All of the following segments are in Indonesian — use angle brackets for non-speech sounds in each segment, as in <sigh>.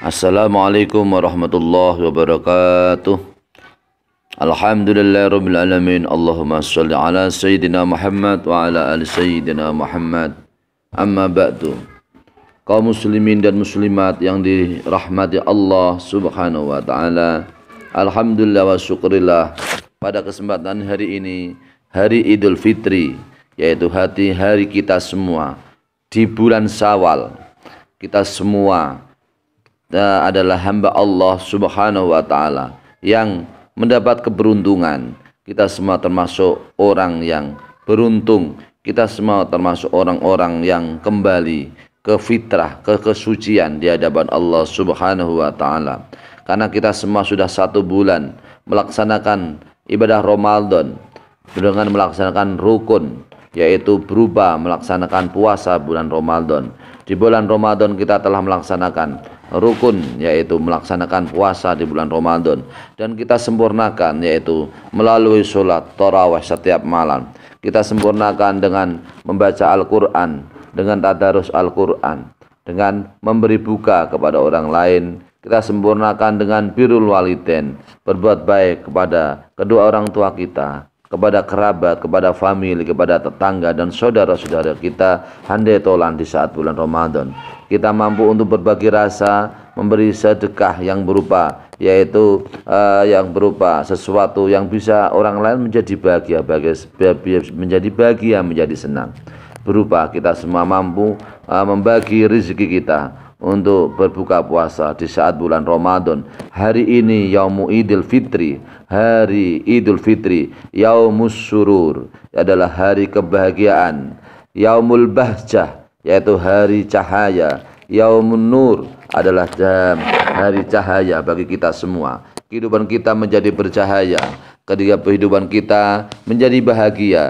Assalamualaikum warahmatullahi wabarakatuh. Alhamdulillahirabbil alamin. Allahumma salli ala sayyidina Muhammad wa ala ala sayyidina Muhammad. Amma ba'du. Kaum muslimin dan muslimat yang dirahmati Allah Subhanahu wa taala. Alhamdulillah wa syukurillah pada kesempatan hari ini hari Idul Fitri yaitu hati hari kita semua di bulan semua Kita semua adalah hamba Allah Subhanahu wa taala yang mendapat keberuntungan. Kita semua termasuk orang yang beruntung. Kita semua termasuk orang-orang yang kembali ke fitrah, ke kesucian di hadapan Allah Subhanahu wa taala. Karena kita semua sudah satu bulan melaksanakan ibadah Ramadan dengan melaksanakan rukun yaitu berubah melaksanakan puasa bulan Ramadan. Di bulan Ramadan kita telah melaksanakan rukun yaitu melaksanakan puasa di bulan Ramadan dan kita sempurnakan yaitu melalui sholat tarawih setiap malam kita sempurnakan dengan membaca Al-Quran dengan tadarus Al-Quran dengan memberi buka kepada orang lain kita sempurnakan dengan birul waliden berbuat baik kepada kedua orang tua kita kepada kerabat, kepada famili, kepada tetangga dan saudara-saudara kita handai tolan di saat bulan Ramadan. Kita mampu untuk berbagi rasa, memberi sedekah yang berupa yaitu uh, yang berupa sesuatu yang bisa orang lain menjadi bahagia, bahagia menjadi bahagia, menjadi senang. Berupa kita semua mampu uh, membagi rezeki kita untuk berbuka puasa di saat bulan Ramadan. Hari ini Yaumu Idul Fitri, hari Idul Fitri, Yaumus Surur adalah hari kebahagiaan, Yaumul Bahjah yaitu hari cahaya, Yaumun Nur adalah jam hari cahaya bagi kita semua. Kehidupan kita menjadi bercahaya, ketika kehidupan kita menjadi bahagia,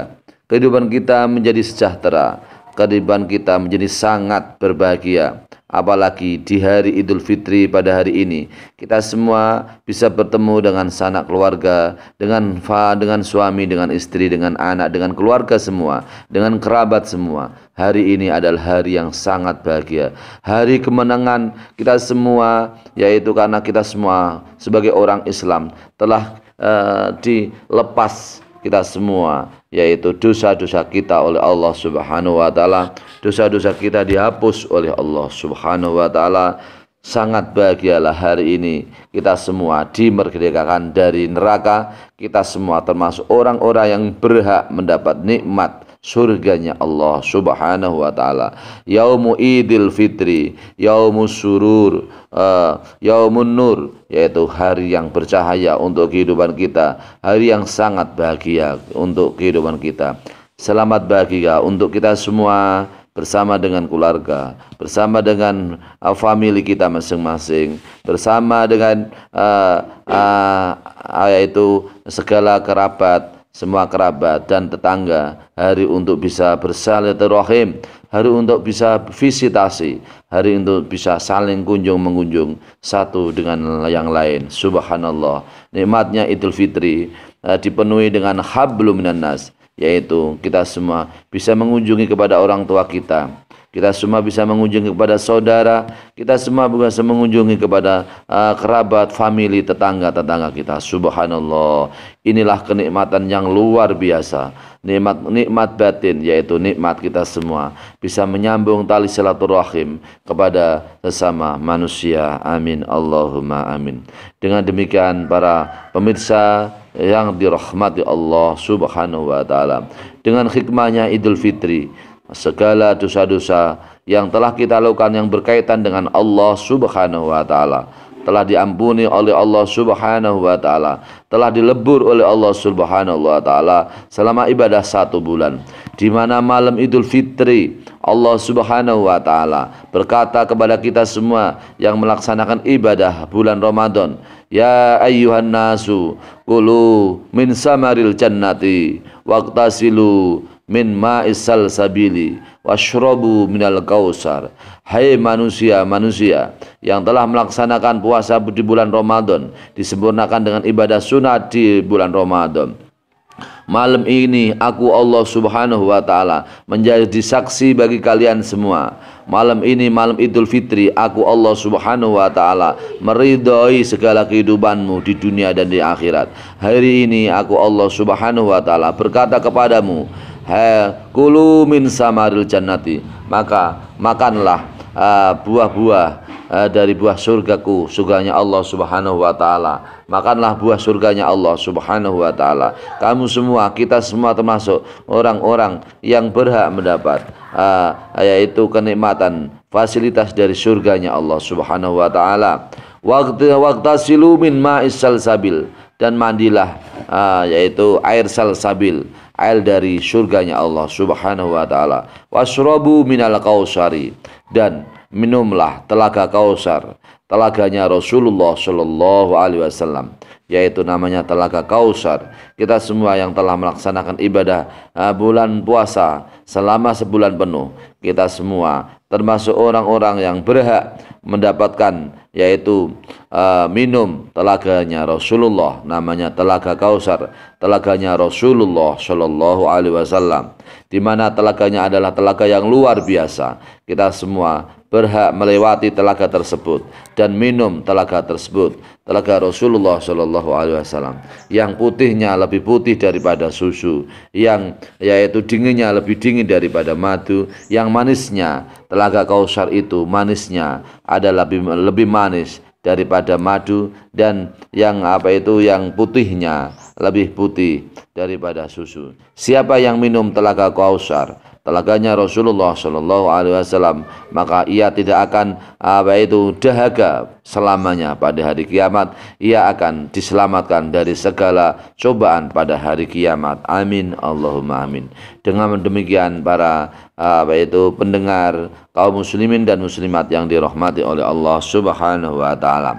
kehidupan kita menjadi sejahtera, kehidupan kita menjadi sangat berbahagia apalagi di hari Idul Fitri pada hari ini kita semua bisa bertemu dengan sanak keluarga dengan fa dengan suami dengan istri dengan anak dengan keluarga semua dengan kerabat semua hari ini adalah hari yang sangat bahagia hari kemenangan kita semua yaitu karena kita semua sebagai orang Islam telah uh, dilepas kita semua yaitu dosa-dosa kita oleh Allah Subhanahu wa taala. Dosa-dosa kita dihapus oleh Allah Subhanahu wa taala. Sangat bahagialah hari ini kita semua dimerdekakan dari neraka. Kita semua termasuk orang-orang yang berhak mendapat nikmat surganya Allah Subhanahu wa taala. Yaumu Idul Fitri, Yaumu surur, uh, yaumun nur, yaitu hari yang bercahaya untuk kehidupan kita, hari yang sangat bahagia untuk kehidupan kita. Selamat bahagia untuk kita semua bersama dengan keluarga, bersama dengan uh, family kita masing-masing, bersama dengan uh, uh, yaitu segala kerabat, semua kerabat dan tetangga, hari untuk bisa bersilaturahim, hari untuk bisa visitasi, hari untuk bisa saling kunjung mengunjung satu dengan yang lain. Subhanallah. Nikmatnya Idul Fitri eh, dipenuhi dengan hablum minan nas, yaitu kita semua bisa mengunjungi kepada orang tua kita, kita semua bisa mengunjungi kepada saudara, kita semua bisa mengunjungi kepada uh, kerabat, family, tetangga, tetangga kita. Subhanallah. Inilah kenikmatan yang luar biasa. Nikmat nikmat batin yaitu nikmat kita semua bisa menyambung tali silaturahim kepada sesama manusia. Amin. Allahumma amin. Dengan demikian para pemirsa yang dirahmati Allah Subhanahu wa taala. Dengan hikmahnya Idul Fitri segala dosa-dosa yang telah kita lakukan yang berkaitan dengan Allah Subhanahu wa taala telah diampuni oleh Allah Subhanahu wa taala, telah dilebur oleh Allah Subhanahu wa taala selama ibadah satu bulan. Di mana malam Idul Fitri Allah Subhanahu wa taala berkata kepada kita semua yang melaksanakan ibadah bulan Ramadan, "Ya ayyuhan nasu, kulu min samaril jannati waktasilu min ma'is salsabili washrabu minal kausar hai manusia manusia yang telah melaksanakan puasa di bulan Ramadan disempurnakan dengan ibadah sunat di bulan Ramadan Malam ini aku Allah subhanahu wa ta'ala menjadi saksi bagi kalian semua Malam ini malam idul fitri aku Allah subhanahu wa ta'ala meridhoi segala kehidupanmu di dunia dan di akhirat Hari ini aku Allah subhanahu wa ta'ala berkata kepadamu kulu min samaril jannati maka makanlah e, buah-buah uh, dari buah surgaku surganya Allah Subhanahu wa taala makanlah buah surganya Allah Subhanahu wa taala kamu semua kita semua termasuk orang-orang yang berhak mendapat uh, yaitu kenikmatan fasilitas dari surganya Allah Subhanahu wa taala waktu waktu silumin ma'is sabil dan mandilah uh, yaitu air sabil air dari surganya Allah Subhanahu wa taala. Wasrobu minal kausari dan minumlah telaga Kausar, telaganya Rasulullah Shallallahu alaihi wasallam, yaitu namanya telaga Kausar kita semua yang telah melaksanakan ibadah bulan puasa selama sebulan penuh, kita semua termasuk orang-orang yang berhak mendapatkan yaitu uh, minum telaganya Rasulullah namanya telaga Kausar, telaganya Rasulullah Shallallahu alaihi wasallam di mana telaganya adalah telaga yang luar biasa. Kita semua berhak melewati telaga tersebut dan minum telaga tersebut, telaga Rasulullah Shallallahu alaihi wasallam yang putihnya lebih lebih putih daripada susu, yang yaitu dinginnya lebih dingin daripada madu, yang manisnya telaga Kausar itu manisnya adalah lebih, lebih manis daripada madu dan yang apa itu yang putihnya lebih putih daripada susu. Siapa yang minum telaga Kausar, telaganya Rasulullah Shallallahu Alaihi Wasallam maka ia tidak akan apa itu dahaga selamanya pada hari kiamat ia akan diselamatkan dari segala cobaan pada hari kiamat amin Allahumma amin dengan demikian para apa itu pendengar kaum muslimin dan muslimat yang dirahmati oleh Allah Subhanahu wa taala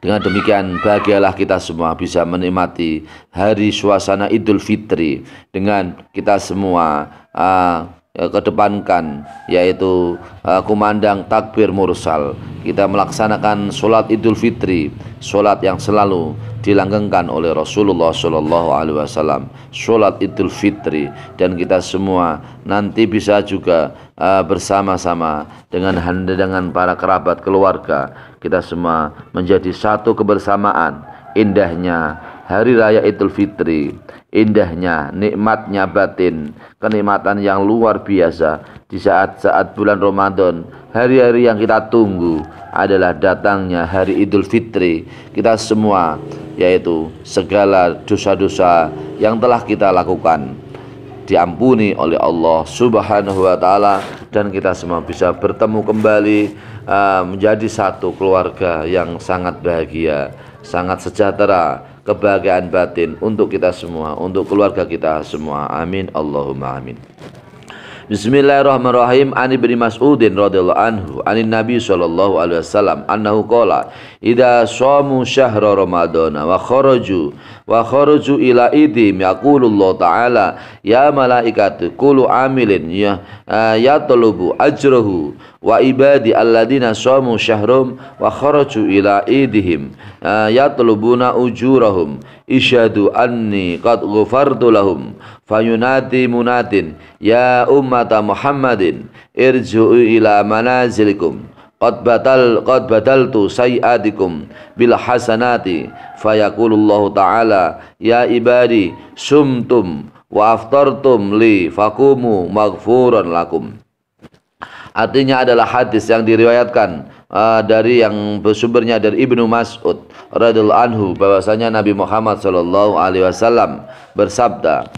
dengan demikian bahagialah kita semua bisa menikmati hari suasana Idul Fitri dengan kita semua uh, kedepankan yaitu uh, kumandang takbir mursal kita melaksanakan sholat idul fitri sholat yang selalu dilanggengkan oleh Rasulullah Shallallahu Alaihi Wasallam sholat idul fitri dan kita semua nanti bisa juga uh, bersama-sama dengan handa dengan para kerabat keluarga kita semua menjadi satu kebersamaan indahnya hari raya Idul Fitri, indahnya, nikmatnya batin, kenikmatan yang luar biasa di saat-saat bulan Ramadan, hari-hari yang kita tunggu adalah datangnya hari Idul Fitri. Kita semua yaitu segala dosa-dosa yang telah kita lakukan diampuni oleh Allah Subhanahu wa taala dan kita semua bisa bertemu kembali uh, menjadi satu keluarga yang sangat bahagia sangat sejahtera kebahagiaan batin untuk kita semua, untuk keluarga kita semua. Amin. Allahumma amin. Bismillahirrahmanirrahim. Ani Ibnu Mas'udin radhiyallahu anhu, Ani Nabi sallallahu alaihi wasallam annahu qala, ida shamu syahra ramadana wa kharaju wa kharaju ila idim yaqulullah taala ya malaikatu kulu amilin ya eh, ya talubu ajrahu wa ibadi alladina shamu syahrum wa kharaju ila idihim eh, ya talubuna ujurahum isyadu anni qad ghafartu lahum fayunati munatin ya ummata muhammadin irjuu ila manazilikum qad batal qad badaltu sayiatikum bil hasanati fayaqulullahu ta'ala ya ibadi sumtum wa aftartum li fakumu maghfuran lakum artinya adalah hadis yang diriwayatkan uh, dari yang bersumbernya dari Ibnu Mas'ud radhiyallahu anhu bahwasanya Nabi Muhammad sallallahu alaihi wasallam bersabda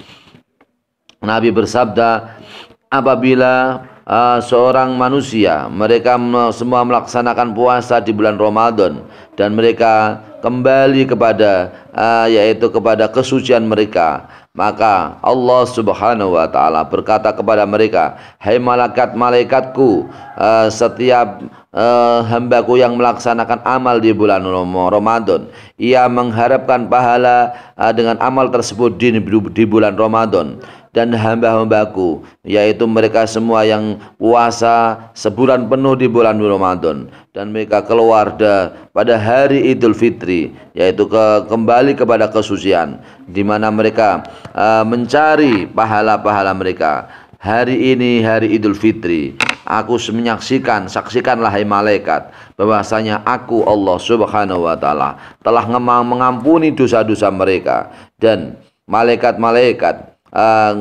Nabi bersabda apabila uh, seorang manusia mereka semua melaksanakan puasa di bulan Ramadan dan mereka kembali kepada uh, yaitu kepada kesucian mereka maka Allah Subhanahu wa taala berkata kepada mereka, "Hai malaikat-malaikatku, uh, setiap uh, hambaku yang melaksanakan amal di bulan Ramadan, ia mengharapkan pahala uh, dengan amal tersebut di, di bulan Ramadan." dan hamba-hambaku yaitu mereka semua yang puasa sebulan penuh di bulan Ramadan dan mereka keluar de, pada hari Idul Fitri yaitu ke, kembali kepada kesucian di mana mereka uh, mencari pahala-pahala mereka hari ini hari Idul Fitri aku menyaksikan saksikanlah hai malaikat bahwasanya aku Allah Subhanahu wa taala telah mengampuni dosa-dosa mereka dan malaikat-malaikat <clears throat>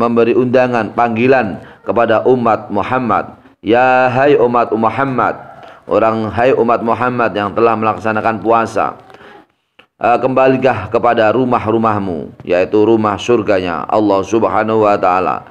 memberi undangan panggilan kepada umat Muhammad ya hai umat Muhammad orang hai umat Muhammad yang telah melaksanakan puasa ah, kembalilah kepada rumah-rumahmu yaitu rumah surganya Allah Subhanahu wa taala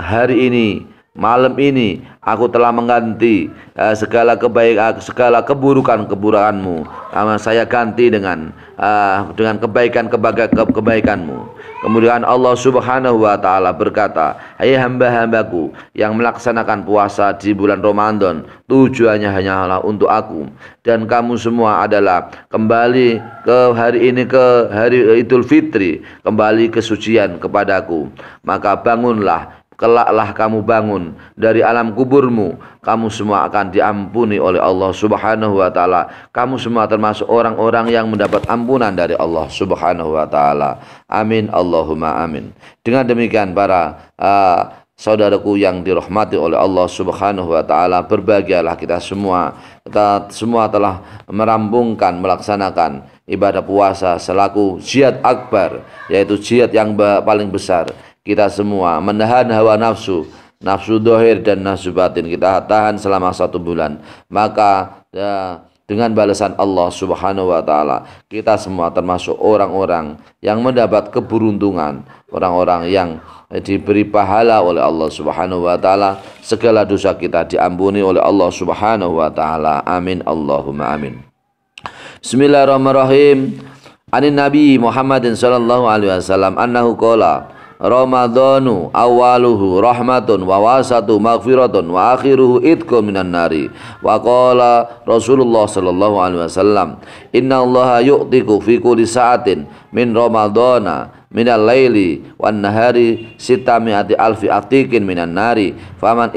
hari ini Malam ini aku telah mengganti uh, segala kebaikan uh, eh, segala keburukan keburukanmu. Uh, saya ganti dengan uh, dengan kebaikan kebaga, ke, kebaikanmu. Kemudian Allah Subhanahu wa taala berkata, "Hai hey hamba-hambaku yang melaksanakan puasa di bulan Ramadan, tujuannya hanyalah untuk aku dan kamu semua adalah kembali ke hari ini ke hari Idul Fitri, kembali kesucian kepadaku. Maka bangunlah kelaklah kamu bangun dari alam kuburmu kamu semua akan diampuni oleh Allah Subhanahu wa taala kamu semua termasuk orang-orang yang mendapat ampunan dari Allah Subhanahu wa taala amin Allahumma amin dengan demikian para uh, saudaraku yang dirahmati oleh Allah Subhanahu wa taala berbahagialah kita semua kita semua telah merampungkan melaksanakan ibadah puasa selaku jihad akbar yaitu jihad yang paling besar kita semua menahan hawa nafsu nafsu dohir dan nafsu batin kita tahan selama satu bulan maka ya, dengan balasan Allah Subhanahu wa taala kita semua termasuk orang-orang yang mendapat keberuntungan orang-orang yang diberi pahala oleh Allah Subhanahu wa taala segala dosa kita diampuni oleh Allah Subhanahu wa taala amin Allahumma amin Bismillahirrahmanirrahim Anin Nabi Muhammadin sallallahu alaihi wasallam annahu qala Ramadhanu awaluhu rahmatun wa wasatu maghfiratun wa akhiruhu itqun minan nari wa qala Rasulullah sallallahu alaihi wasallam inna Allah yu'tiku fi kulli sa'atin min Ramadhana minal laili wan nahari sitami'ati alfi atikin minan nari faman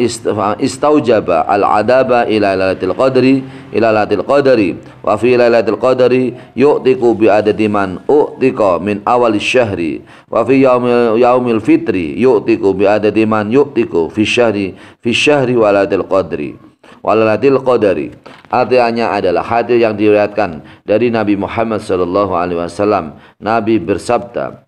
istaujaba al adaba ila lailatul qadri ila lailatul qadri wa fi lailatul qadri yu'tiku bi adadi man u'tika min awal syahri wa fi yaumil, yaumil fitri yu'tiku bi adadi man yu'tiku fi syahri fi syahri wa lailatul qadri walalatil qadari artinya adalah hadir yang diriwayatkan dari Nabi Muhammad sallallahu alaihi wasallam Nabi bersabda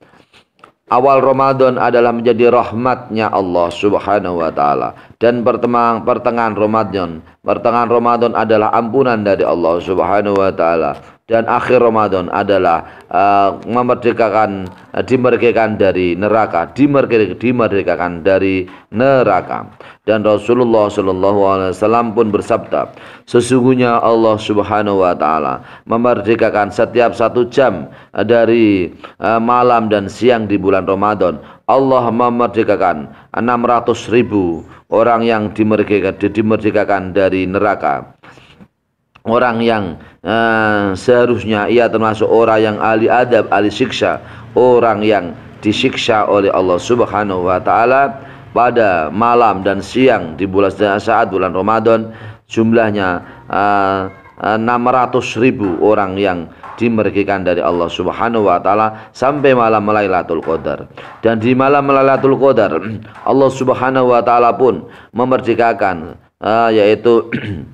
awal Ramadan adalah menjadi rahmatnya Allah Subhanahu wa taala dan pertengahan Ramadan pertengahan Ramadan adalah ampunan dari Allah Subhanahu wa taala dan akhir Ramadan adalah uh, memerdekakan eh, dimerdekakan dari neraka dimerdekakan, dimerdekakan dari neraka dan Rasulullah Shallallahu Alaihi Wasallam pun bersabda sesungguhnya Allah Subhanahu Wa Taala memerdekakan setiap satu jam eh, dari uh, malam dan siang di bulan Ramadan Allah memerdekakan 600 ribu orang yang dimerdekakan, dimerdekakan dari neraka orang yang eh, seharusnya ia termasuk orang yang ahli adab, ahli siksa, orang yang disiksa oleh Allah Subhanahu wa taala pada malam dan siang di bulan saat bulan Ramadan jumlahnya eh, 600 eh, ribu orang yang dimerdekakan dari Allah Subhanahu wa taala sampai malam Lailatul Qadar. Dan di malam Lailatul Qadar <clears throat> Allah Subhanahu wa taala pun memerdekakan eh, yaitu <clears throat>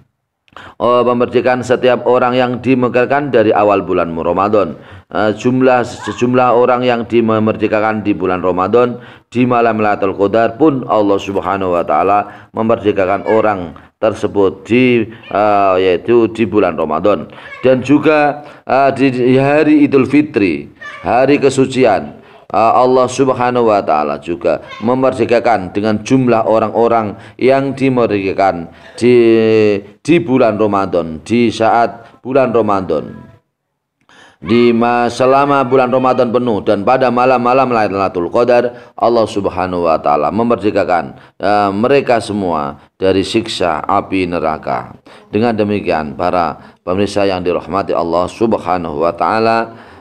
oh, memerdekakan setiap orang yang dimerdekakan dari awal bulan Ramadan. Uh, jumlah sejumlah orang yang dimerdekakan di bulan Ramadan di malam Lailatul Qadar pun Allah Subhanahu wa taala memerdekakan orang tersebut di uh, yaitu di bulan Ramadan dan juga uh, di hari Idul Fitri, hari kesucian Eh, Allah Subhanahu wa taala juga memerdekakan dengan jumlah orang-orang yang dimerdekakan di di bulan Ramadan, di saat bulan Ramadan. Di selama bulan Ramadan penuh dan pada malam-malam Lailatul Qadar Allah Subhanahu wa taala memerdekakan uh, mereka semua dari siksa api neraka. Dengan demikian para pemirsa yang dirahmati Allah Subhanahu wa taala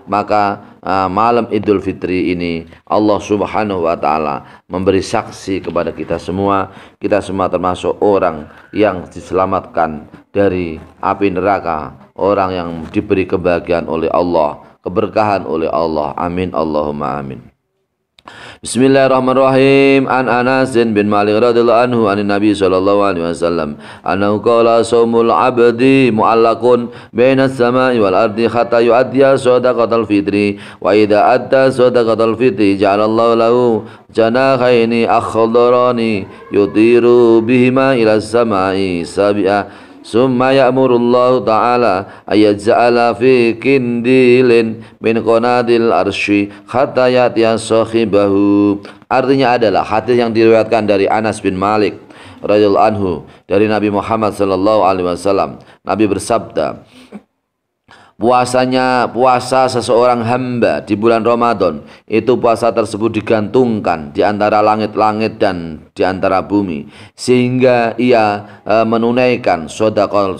maka uh, malam Idul Fitri ini Allah Subhanahu wa taala memberi saksi kepada kita semua, kita semua termasuk orang yang diselamatkan dari api neraka, orang yang diberi kebahagiaan oleh Allah, keberkahan oleh Allah. Amin Allahumma amin. Bismillahirrahmanirrahim. An Anas bin Malik radhiyallahu anhu an Nabi sallallahu alaihi wasallam annahu qala saumul abdi muallaqun baina samai wal ardi hatta yu'addiya shadaqatal fitri wa idza adda shadaqatal fitri ja'alallahu lahu janahaini akhdarani yutiru bihima ila samai sabi'a Summa ya'murullahu ta'ala ayaj'ala fi kindilin min qanatil arsy hatta ya'tiya sahibahu. Artinya adalah hadis yang diriwayatkan dari Anas bin Malik radhiyallahu anhu dari Nabi Muhammad sallallahu alaihi wasallam. Nabi bersabda, puasanya puasa seseorang hamba di bulan Ramadan itu puasa tersebut digantungkan di antara langit-langit dan di antara bumi sehingga ia e, menunaikan sedekah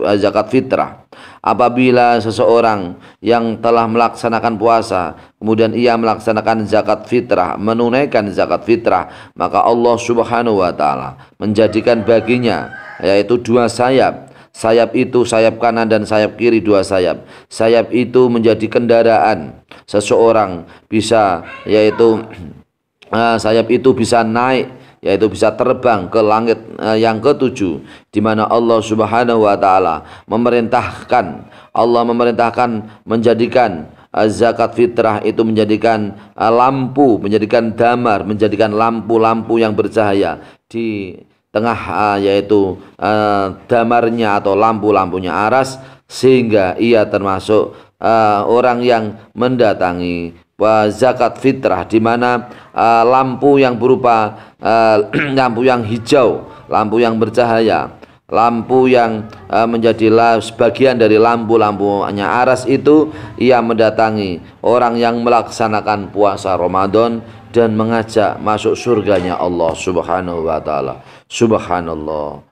e, zakat fitrah apabila seseorang yang telah melaksanakan puasa kemudian ia melaksanakan zakat fitrah menunaikan zakat fitrah maka Allah Subhanahu wa taala menjadikan baginya yaitu dua sayap Sayap itu sayap kanan dan sayap kiri dua sayap. Sayap itu menjadi kendaraan seseorang bisa yaitu <clears throat> eh, sayap itu bisa naik yaitu bisa terbang ke langit eh, yang ketujuh di mana Allah Subhanahu wa taala memerintahkan Allah memerintahkan menjadikan eh, zakat fitrah itu menjadikan lampu, menjadikan damar, menjadikan lampu-lampu yang bercahaya di tengah uh, yaitu uh, damarnya atau lampu-lampunya aras sehingga ia termasuk uh, orang yang mendatangi uh, zakat fitrah di mana uh, lampu yang berupa uh, <clears throat> lampu yang hijau, lampu yang bercahaya, lampu yang uh, menjadi sebagian dari lampu-lampunya aras itu ia mendatangi orang yang melaksanakan puasa Ramadan dan mengajak masuk surganya Allah Subhanahu wa taala. Subhanallah.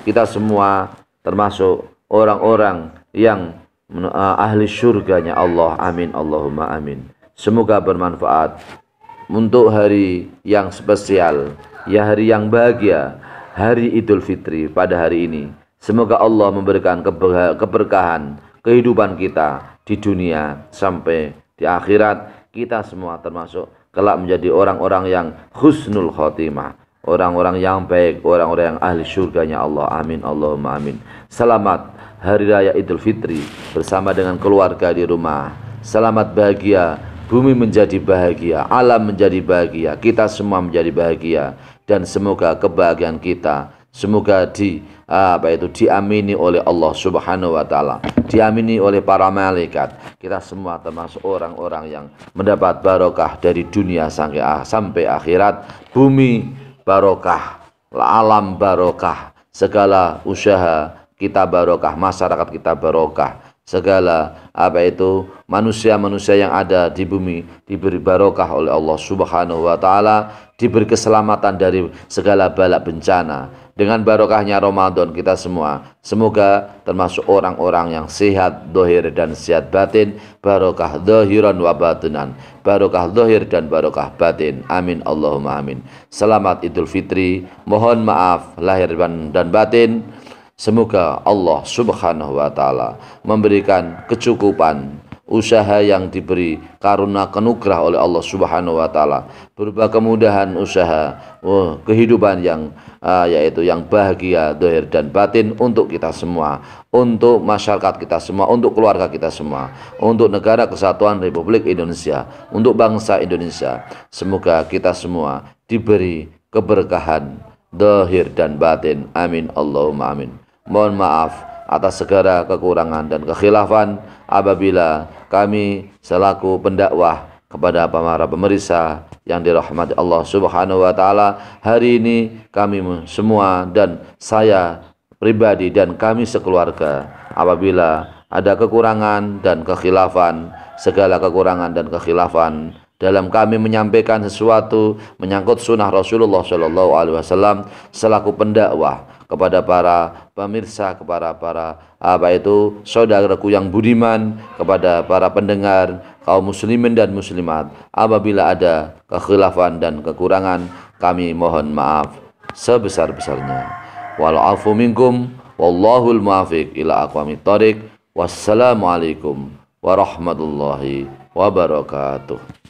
Kita semua termasuk orang-orang yang ah, ahli surganya Allah. Amin. Allahumma amin. Semoga bermanfaat untuk hari yang spesial, ya hari yang bahagia, hari Idul Fitri pada hari ini. Semoga Allah memberikan keberkahan kehidupan kita di dunia sampai di akhirat. Kita semua termasuk kelak menjadi orang-orang yang khusnul khotimah orang-orang yang baik, orang-orang yang ahli surganya Allah. Amin. Allahumma amin. Selamat Hari Raya Idul Fitri bersama dengan keluarga di rumah. Selamat bahagia, bumi menjadi bahagia, alam menjadi bahagia, kita semua menjadi bahagia dan semoga kebahagiaan kita semoga di ah, apa itu diamini oleh Allah Subhanahu wa taala, diamini oleh para malaikat. Kita semua termasuk orang-orang yang mendapat barokah dari dunia sampai ah, akhirat, bumi barokah, alam barokah, segala usaha kita barokah, masyarakat kita barokah, segala apa itu manusia-manusia yang ada di bumi diberi barokah oleh Allah Subhanahu wa taala, diberi keselamatan dari segala bala bencana, dengan barokahnya Ramadan kita semua. Semoga termasuk orang-orang yang sehat dohir dan sehat batin, barokah dohiran wa batinan, barokah dohir dan barokah batin. Amin Allahumma amin. Selamat Idul Fitri. Mohon maaf lahir dan batin. Semoga Allah Subhanahu wa taala memberikan kecukupan usaha yang diberi karena kenugrah oleh Allah Subhanahu wa taala berupa kemudahan usaha oh, kehidupan yang uh, yaitu yang bahagia dohir dan batin untuk kita semua untuk masyarakat kita semua untuk keluarga kita semua untuk negara kesatuan Republik Indonesia untuk bangsa Indonesia semoga kita semua diberi keberkahan dohir dan batin amin Allahumma amin mohon maaf atas segala kekurangan dan kekhilafan apabila kami selaku pendakwah kepada para pemeriksa yang dirahmati Allah Subhanahu wa taala. Hari ini kami semua dan saya pribadi dan kami sekeluarga apabila ada kekurangan dan kekhilafan, segala kekurangan dan kekhilafan dalam kami menyampaikan sesuatu menyangkut sunnah Rasulullah Shallallahu Alaihi Wasallam selaku pendakwah kepada para pemirsa, kepada para apa itu saudaraku yang budiman, kepada para pendengar, kaum muslimin dan muslimat. Apabila ada kekhilafan dan kekurangan, kami mohon maaf sebesar-besarnya. walau afu minkum wallahul muafiq ila aqwamit thariq. Wassalamualaikum warahmatullahi wabarakatuh.